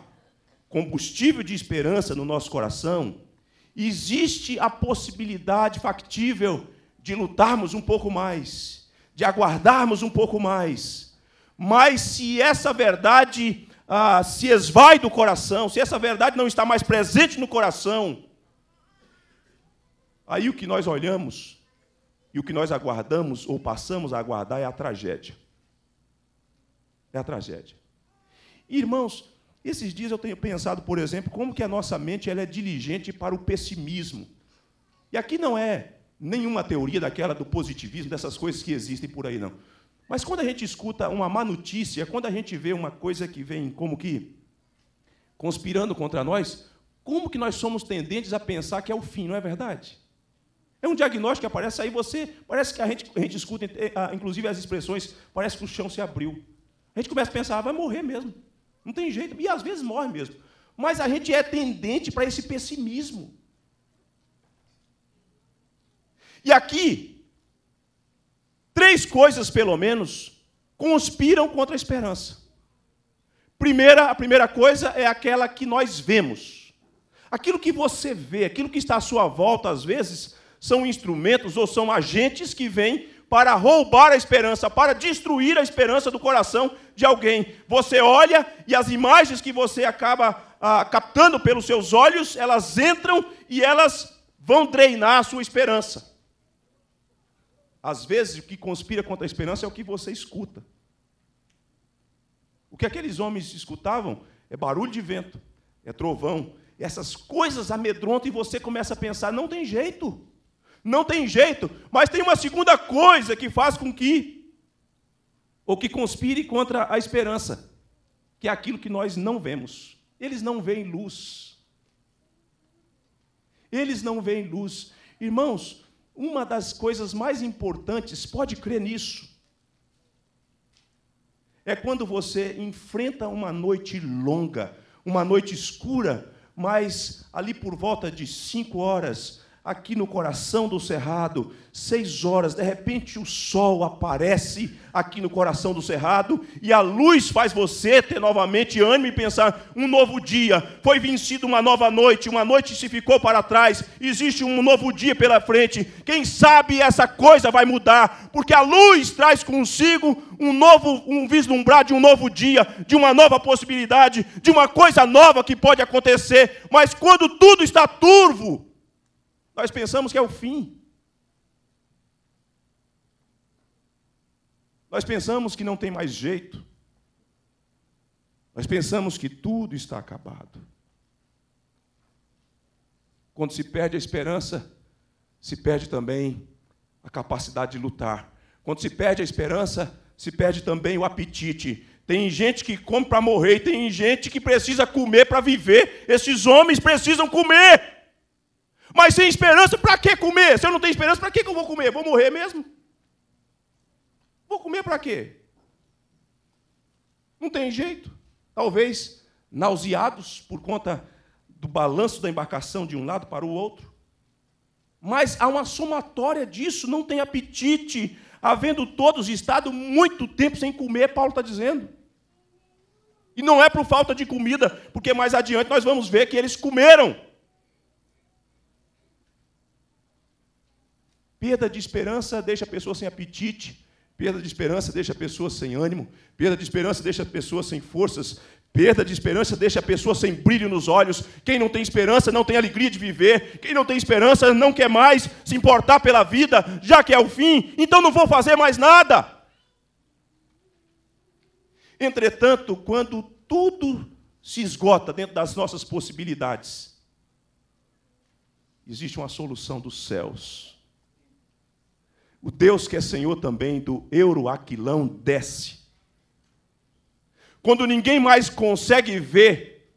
combustível de esperança no nosso coração, existe a possibilidade factível de lutarmos um pouco mais, de aguardarmos um pouco mais. Mas se essa verdade ah, se esvai do coração, se essa verdade não está mais presente no coração, aí o que nós olhamos e o que nós aguardamos ou passamos a aguardar é a tragédia. É a tragédia. Irmãos, esses dias eu tenho pensado, por exemplo, como que a nossa mente ela é diligente para o pessimismo. E aqui não é nenhuma teoria daquela do positivismo, dessas coisas que existem por aí, não. Mas quando a gente escuta uma má notícia, quando a gente vê uma coisa que vem como que conspirando contra nós, como que nós somos tendentes a pensar que é o fim, não é verdade? É um diagnóstico que aparece aí, você. Parece que a gente, a gente escuta, eh, ah, inclusive, as expressões, parece que o chão se abriu. A gente começa a pensar, ah, vai morrer mesmo. Não tem jeito. E às vezes morre mesmo. Mas a gente é tendente para esse pessimismo. E aqui, três coisas, pelo menos, conspiram contra a esperança. Primeira, a primeira coisa é aquela que nós vemos. Aquilo que você vê, aquilo que está à sua volta, às vezes, são instrumentos ou são agentes que vêm para roubar a esperança, para destruir a esperança do coração de alguém. Você olha e as imagens que você acaba ah, captando pelos seus olhos, elas entram e elas vão drenar a sua esperança. Às vezes, o que conspira contra a esperança é o que você escuta. O que aqueles homens escutavam é barulho de vento, é trovão, é essas coisas amedrontam e você começa a pensar: não tem jeito, não tem jeito. Mas tem uma segunda coisa que faz com que, ou que conspire contra a esperança, que é aquilo que nós não vemos. Eles não veem luz. Eles não veem luz. Irmãos, uma das coisas mais importantes, pode crer nisso, é quando você enfrenta uma noite longa, uma noite escura, mas ali por volta de cinco horas, aqui no coração do Cerrado, seis horas, de repente o sol aparece aqui no coração do Cerrado e a luz faz você ter novamente ânimo e pensar: um novo dia, foi vencido uma nova noite, uma noite se ficou para trás, existe um novo dia pela frente. Quem sabe essa coisa vai mudar, porque a luz traz consigo um novo, um vislumbrar de um novo dia, de uma nova possibilidade, de uma coisa nova que pode acontecer, mas quando tudo está turvo, nós pensamos que é o fim. Nós pensamos que não tem mais jeito. Nós pensamos que tudo está acabado. Quando se perde a esperança, se perde também a capacidade de lutar. Quando se perde a esperança, se perde também o apetite. Tem gente que come para morrer, tem gente que precisa comer para viver. Esses homens precisam comer. Mas sem esperança, para que comer? Se eu não tenho esperança, para que eu vou comer? Vou morrer mesmo? Vou comer para quê? Não tem jeito. Talvez nauseados por conta do balanço da embarcação de um lado para o outro. Mas há uma somatória disso, não tem apetite, havendo todos estado muito tempo sem comer, Paulo está dizendo. E não é por falta de comida, porque mais adiante nós vamos ver que eles comeram. Perda de esperança deixa a pessoa sem apetite, perda de esperança deixa a pessoa sem ânimo, perda de esperança deixa a pessoa sem forças, Perda de esperança deixa a pessoa sem brilho nos olhos. Quem não tem esperança não tem alegria de viver. Quem não tem esperança não quer mais se importar pela vida, já que é o fim, então não vou fazer mais nada. Entretanto, quando tudo se esgota dentro das nossas possibilidades, existe uma solução dos céus o Deus que é Senhor também do Euroaquilão desce. Quando ninguém mais consegue ver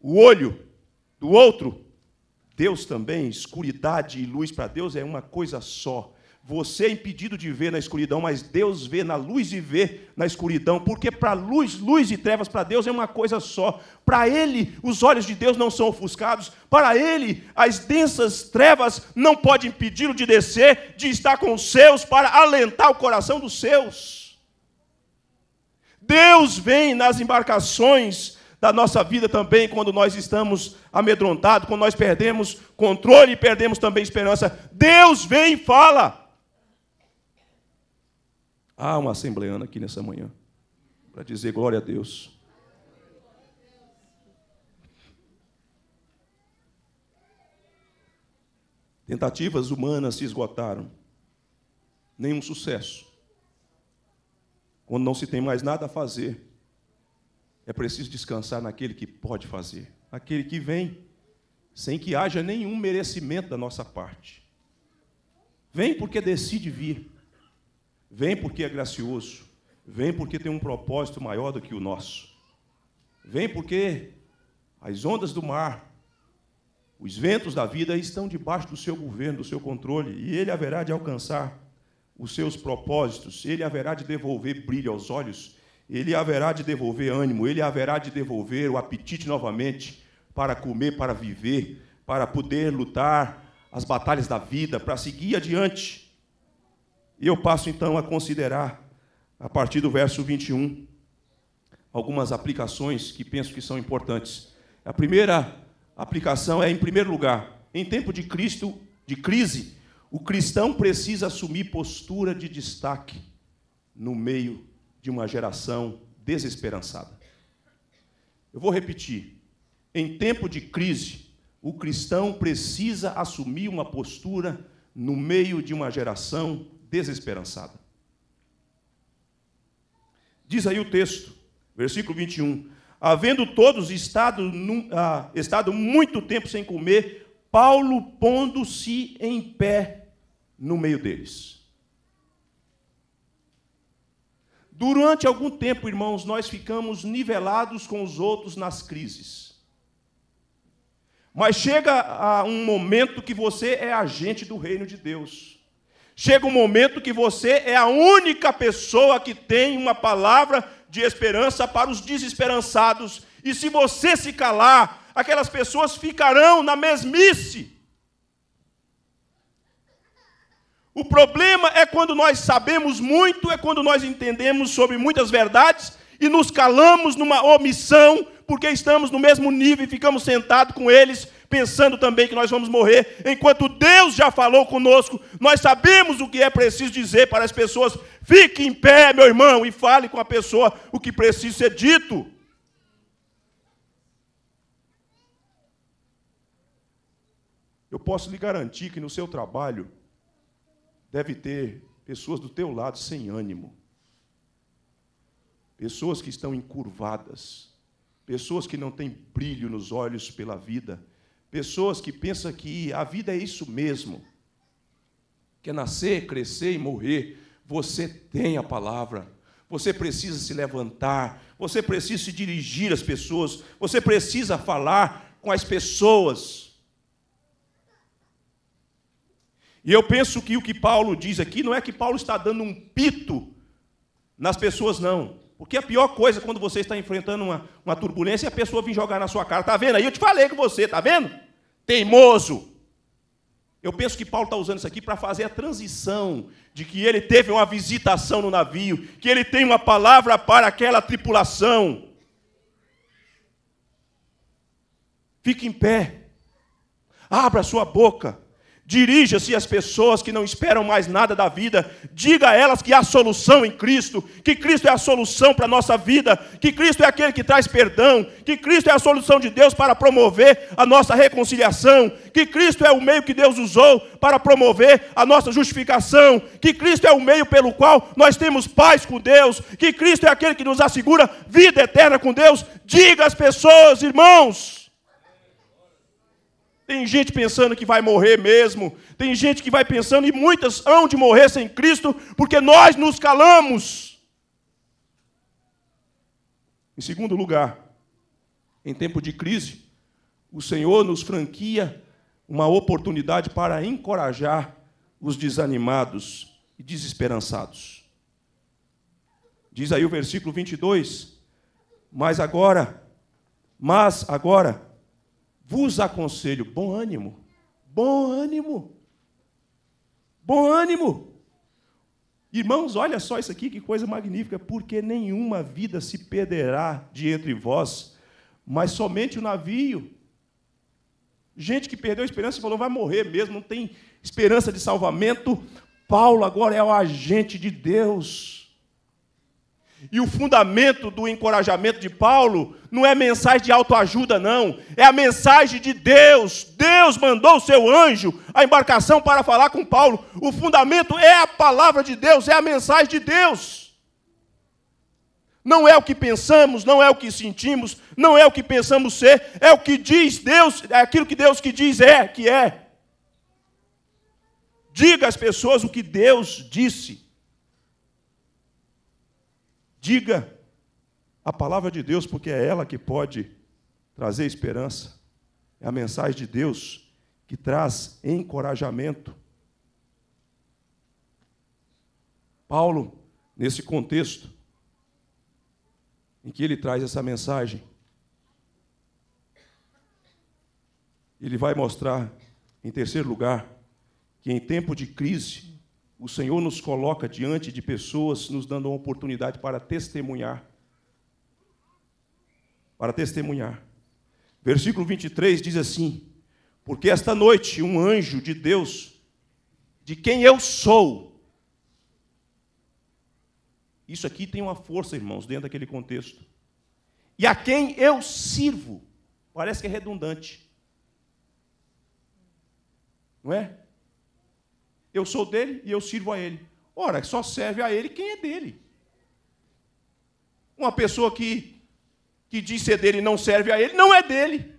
o olho do outro, Deus também, escuridade e luz para Deus é uma coisa só. Você é impedido de ver na escuridão, mas Deus vê na luz e vê na escuridão, porque para luz, luz e trevas para Deus é uma coisa só. Para Ele, os olhos de Deus não são ofuscados. Para Ele, as densas trevas não podem impedi-lo de descer, de estar com os seus, para alentar o coração dos seus. Deus vem nas embarcações da nossa vida também, quando nós estamos amedrontados, quando nós perdemos controle e perdemos também esperança. Deus vem e fala. Há uma assembleana aqui nessa manhã para dizer glória a Deus. Tentativas humanas se esgotaram. Nenhum sucesso. Quando não se tem mais nada a fazer, é preciso descansar naquele que pode fazer, aquele que vem, sem que haja nenhum merecimento da nossa parte. Vem porque decide vir. Vem porque é gracioso. Vem porque tem um propósito maior do que o nosso. Vem porque as ondas do mar, os ventos da vida estão debaixo do seu governo, do seu controle, e ele haverá de alcançar os seus propósitos, ele haverá de devolver brilho aos olhos, ele haverá de devolver ânimo, ele haverá de devolver o apetite novamente para comer, para viver, para poder lutar as batalhas da vida, para seguir adiante. E eu passo então a considerar, a partir do verso 21, algumas aplicações que penso que são importantes. A primeira aplicação é, em primeiro lugar, em tempo de Cristo, de crise, o cristão precisa assumir postura de destaque no meio de uma geração desesperançada. Eu vou repetir. Em tempo de crise, o cristão precisa assumir uma postura no meio de uma geração desesperançada. Diz aí o texto, versículo 21. Havendo todos estado, ah, estado muito tempo sem comer, Paulo pondo-se em pé no meio deles. Durante algum tempo, irmãos, nós ficamos nivelados com os outros nas crises. Mas chega a um momento que você é agente do reino de Deus. Chega um momento que você é a única pessoa que tem uma palavra de esperança para os desesperançados. E se você se calar, aquelas pessoas ficarão na mesmice. O problema é quando nós sabemos muito, é quando nós entendemos sobre muitas verdades e nos calamos numa omissão porque estamos no mesmo nível e ficamos sentados com eles, pensando também que nós vamos morrer, enquanto Deus já falou conosco, nós sabemos o que é preciso dizer para as pessoas. Fique em pé, meu irmão, e fale com a pessoa o que precisa ser dito. Eu posso lhe garantir que no seu trabalho deve ter pessoas do teu lado sem ânimo. Pessoas que estão encurvadas, pessoas que não têm brilho nos olhos pela vida, pessoas que pensam que a vida é isso mesmo, quer é nascer, crescer e morrer. Você tem a palavra. Você precisa se levantar, você precisa se dirigir às pessoas, você precisa falar com as pessoas. E eu penso que o que Paulo diz aqui não é que Paulo está dando um pito nas pessoas, não. Porque a pior coisa quando você está enfrentando uma, uma turbulência é a pessoa vir jogar na sua cara. Está vendo aí? Eu te falei com você, está vendo? Teimoso. Eu penso que Paulo está usando isso aqui para fazer a transição de que ele teve uma visitação no navio, que ele tem uma palavra para aquela tripulação. Fique em pé, abra sua boca. Dirija-se às pessoas que não esperam mais nada da vida. Diga a elas que há solução em Cristo, que Cristo é a solução para a nossa vida, que Cristo é aquele que traz perdão, que Cristo é a solução de Deus para promover a nossa reconciliação, que Cristo é o meio que Deus usou para promover a nossa justificação, que Cristo é o meio pelo qual nós temos paz com Deus, que Cristo é aquele que nos assegura vida eterna com Deus. Diga às pessoas, irmãos, tem gente pensando que vai morrer mesmo. Tem gente que vai pensando, e muitas hão de morrer sem Cristo, porque nós nos calamos. Em segundo lugar, em tempo de crise, o Senhor nos franquia uma oportunidade para encorajar os desanimados e desesperançados. Diz aí o versículo 22, mas agora, mas agora, vos aconselho bom ânimo. Bom ânimo. Bom ânimo. Irmãos, olha só isso aqui, que coisa magnífica, porque nenhuma vida se perderá de entre vós, mas somente o navio. Gente que perdeu a esperança e falou, vai morrer mesmo, não tem esperança de salvamento. Paulo agora é o agente de Deus. E o fundamento do encorajamento de Paulo não é mensagem de autoajuda, não. É a mensagem de Deus. Deus mandou o seu anjo, a embarcação, para falar com Paulo. O fundamento é a palavra de Deus, é a mensagem de Deus. Não é o que pensamos, não é o que sentimos, não é o que pensamos ser, é o que diz Deus, é aquilo que Deus que diz é, que é. Diga às pessoas o que Deus disse. Diga a palavra de Deus, porque é ela que pode trazer esperança. É a mensagem de Deus que traz encorajamento. Paulo, nesse contexto em que ele traz essa mensagem, ele vai mostrar, em terceiro lugar, que em tempo de crise o Senhor nos coloca diante de pessoas, nos dando uma oportunidade para testemunhar. Para testemunhar. Versículo 23 diz assim: Porque esta noite um anjo de Deus, de quem eu sou, isso aqui tem uma força, irmãos, dentro daquele contexto, e a quem eu sirvo, parece que é redundante, não é? Eu sou dele e eu sirvo a ele. Ora, só serve a ele quem é dele. Uma pessoa que, que diz ser dele e não serve a ele, não é dele.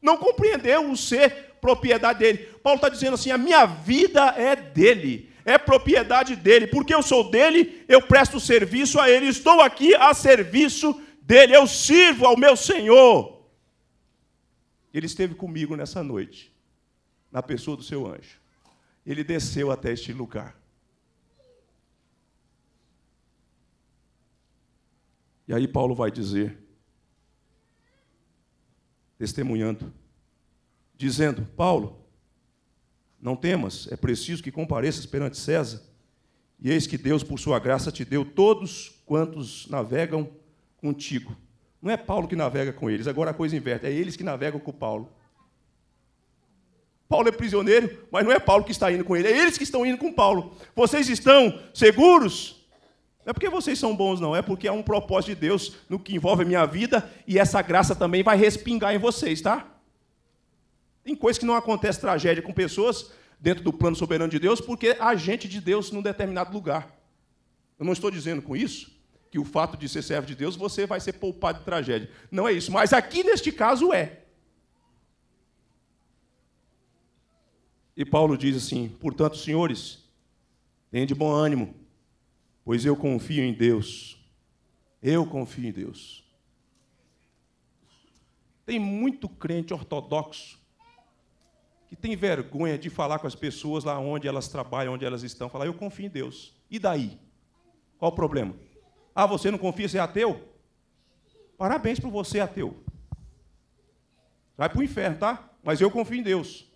Não compreendeu o ser propriedade dele. Paulo está dizendo assim: a minha vida é dele, é propriedade dele. Porque eu sou dele, eu presto serviço a ele, estou aqui a serviço dele, eu sirvo ao meu Senhor. Ele esteve comigo nessa noite, na pessoa do seu anjo ele desceu até este lugar. E aí Paulo vai dizer, testemunhando, dizendo: Paulo, não temas, é preciso que compareças perante César. E eis que Deus, por sua graça, te deu todos quantos navegam contigo. Não é Paulo que navega com eles, agora a coisa inverte, é eles que navegam com Paulo. Paulo é prisioneiro, mas não é Paulo que está indo com ele, é eles que estão indo com Paulo. Vocês estão seguros? Não é porque vocês são bons, não, é porque há um propósito de Deus no que envolve a minha vida e essa graça também vai respingar em vocês, tá? Tem coisa que não acontece tragédia com pessoas dentro do plano soberano de Deus porque há gente de Deus num determinado lugar. Eu não estou dizendo com isso que o fato de ser servo de Deus você vai ser poupado de tragédia. Não é isso, mas aqui neste caso é. E Paulo diz assim: Portanto, senhores, tenham de bom ânimo, pois eu confio em Deus. Eu confio em Deus. Tem muito crente ortodoxo que tem vergonha de falar com as pessoas lá onde elas trabalham, onde elas estão, falar: Eu confio em Deus. E daí? Qual o problema? Ah, você não confia, você é ateu? Parabéns para você, ateu. Vai para o inferno, tá? Mas eu confio em Deus.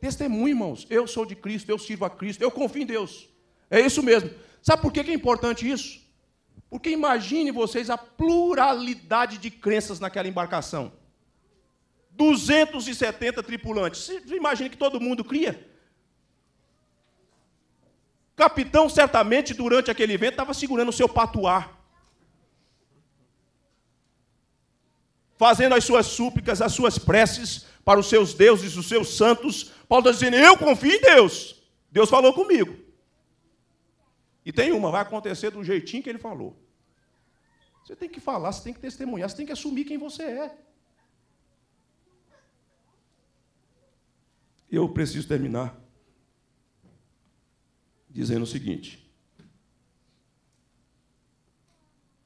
Testemunho, irmãos. Eu sou de Cristo, eu sirvo a Cristo, eu confio em Deus. É isso mesmo. Sabe por que é importante isso? Porque imagine vocês a pluralidade de crenças naquela embarcação. 270 tripulantes. Imagine que todo mundo cria? O capitão, certamente, durante aquele evento, estava segurando o seu patuá, Fazendo as suas súplicas, as suas preces, para os seus deuses, os seus santos. Paulo está dizendo: Eu confio em Deus. Deus falou comigo. E tem uma, vai acontecer do jeitinho que ele falou. Você tem que falar, você tem que testemunhar, você tem que assumir quem você é. Eu preciso terminar dizendo o seguinte: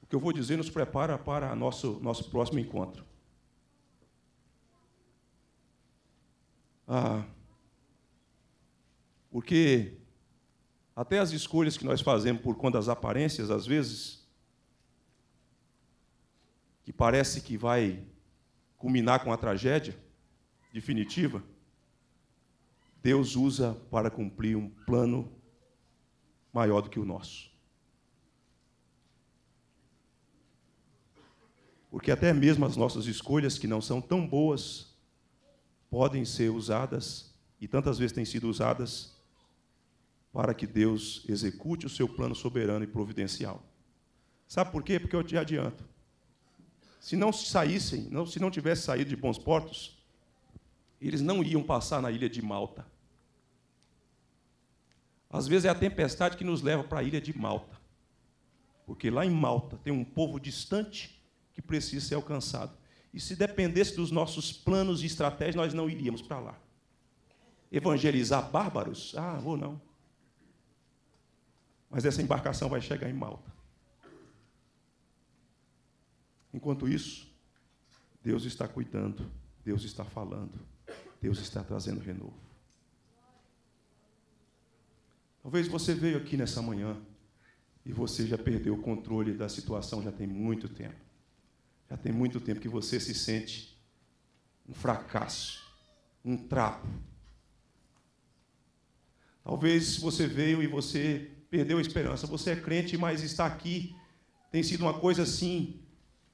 o que eu vou dizer nos prepara para nosso, nosso próximo encontro. Ah, porque até as escolhas que nós fazemos por conta das aparências, às vezes, que parece que vai culminar com a tragédia definitiva, Deus usa para cumprir um plano maior do que o nosso. Porque até mesmo as nossas escolhas, que não são tão boas, podem ser usadas, e tantas vezes têm sido usadas, para que Deus execute o seu plano soberano e providencial. Sabe por quê? Porque eu te adianto. Se não saíssem, não, se não tivesse saído de bons portos, eles não iam passar na ilha de Malta. Às vezes é a tempestade que nos leva para a ilha de Malta. Porque lá em Malta tem um povo distante que precisa ser alcançado. E se dependesse dos nossos planos e estratégias, nós não iríamos para lá. Evangelizar bárbaros? Ah, vou não. Mas essa embarcação vai chegar em Malta. Enquanto isso, Deus está cuidando, Deus está falando, Deus está trazendo renovo. Talvez você veio aqui nessa manhã e você já perdeu o controle da situação já tem muito tempo. Já tem muito tempo que você se sente um fracasso, um trapo. Talvez você veio e você perdeu a esperança. Você é crente, mas está aqui. Tem sido uma coisa assim,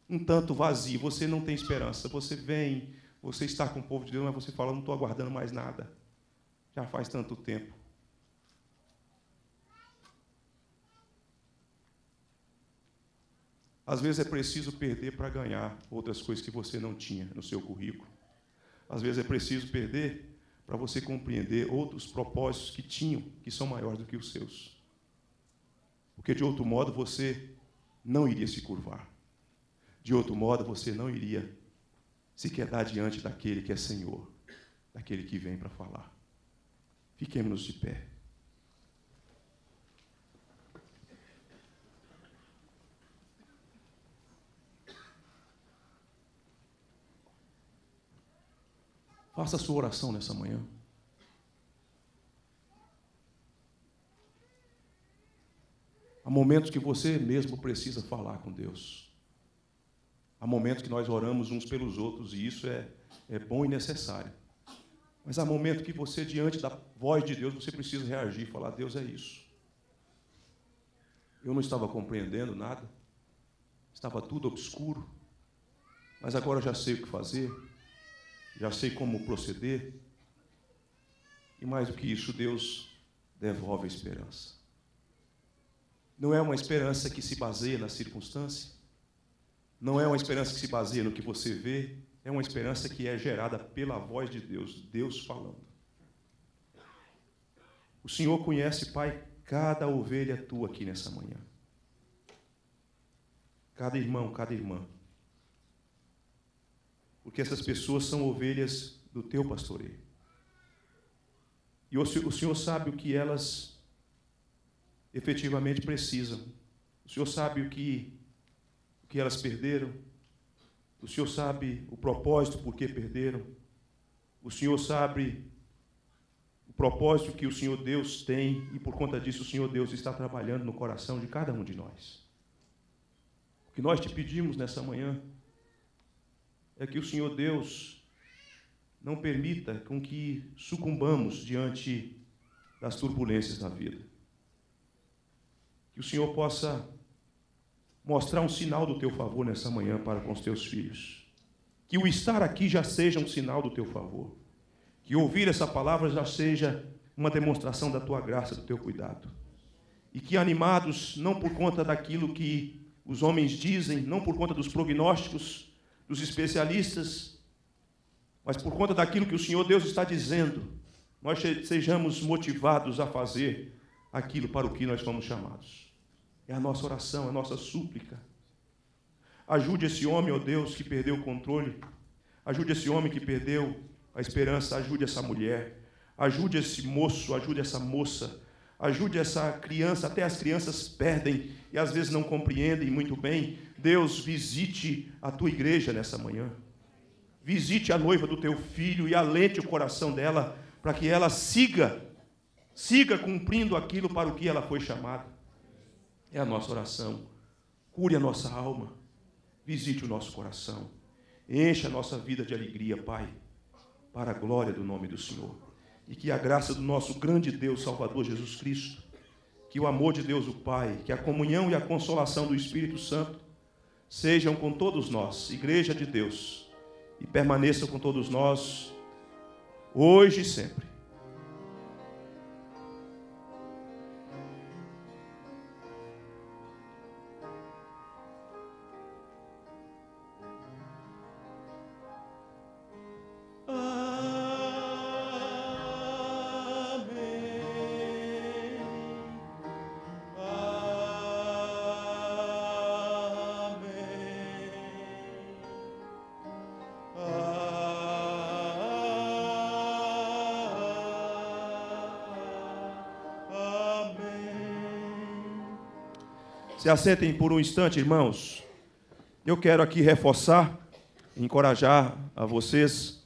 um tanto vazia. Você não tem esperança. Você vem, você está com o povo de Deus, mas você fala: não estou aguardando mais nada. Já faz tanto tempo. Às vezes é preciso perder para ganhar outras coisas que você não tinha no seu currículo. Às vezes é preciso perder para você compreender outros propósitos que tinham, que são maiores do que os seus. Porque de outro modo você não iria se curvar. De outro modo você não iria se quedar diante daquele que é Senhor, daquele que vem para falar. fiquemos de pé. Faça a sua oração nessa manhã. Há momentos que você mesmo precisa falar com Deus. Há momentos que nós oramos uns pelos outros e isso é, é bom e necessário. Mas há momentos que você, diante da voz de Deus, você precisa reagir e falar: Deus, é isso. Eu não estava compreendendo nada, estava tudo obscuro, mas agora já sei o que fazer já sei como proceder. E mais do que isso, Deus devolve a esperança. Não é uma esperança que se baseia na circunstância, não é uma esperança que se baseia no que você vê, é uma esperança que é gerada pela voz de Deus, Deus falando. O Senhor conhece, Pai, cada ovelha tua aqui nessa manhã. Cada irmão, cada irmã porque essas pessoas são ovelhas do teu pastoreio. E o Senhor sabe o que elas efetivamente precisam. O Senhor sabe o que, o que elas perderam. O Senhor sabe o propósito por que perderam. O Senhor sabe o propósito que o Senhor Deus tem e por conta disso o Senhor Deus está trabalhando no coração de cada um de nós. O que nós te pedimos nessa manhã é que o Senhor Deus não permita com que sucumbamos diante das turbulências da vida. Que o Senhor possa mostrar um sinal do teu favor nessa manhã para com os teus filhos. Que o estar aqui já seja um sinal do teu favor. Que ouvir essa palavra já seja uma demonstração da tua graça, do teu cuidado. E que animados não por conta daquilo que os homens dizem, não por conta dos prognósticos, dos especialistas, mas por conta daquilo que o Senhor Deus está dizendo, nós sejamos motivados a fazer aquilo para o que nós fomos chamados. É a nossa oração, a nossa súplica. Ajude esse homem, ó oh Deus, que perdeu o controle. Ajude esse homem que perdeu a esperança. Ajude essa mulher. Ajude esse moço, ajude essa moça Ajude essa criança, até as crianças perdem e às vezes não compreendem muito bem. Deus, visite a tua igreja nessa manhã. Visite a noiva do teu filho e alente o coração dela para que ela siga, siga cumprindo aquilo para o que ela foi chamada. É a nossa oração. Cure a nossa alma. Visite o nosso coração. Encha a nossa vida de alegria, Pai, para a glória do nome do Senhor e que a graça do nosso grande Deus Salvador Jesus Cristo, que o amor de Deus o Pai, que a comunhão e a consolação do Espírito Santo sejam com todos nós, Igreja de Deus, e permaneçam com todos nós, hoje e sempre. aceitem assentem por um instante, irmãos. Eu quero aqui reforçar, encorajar a vocês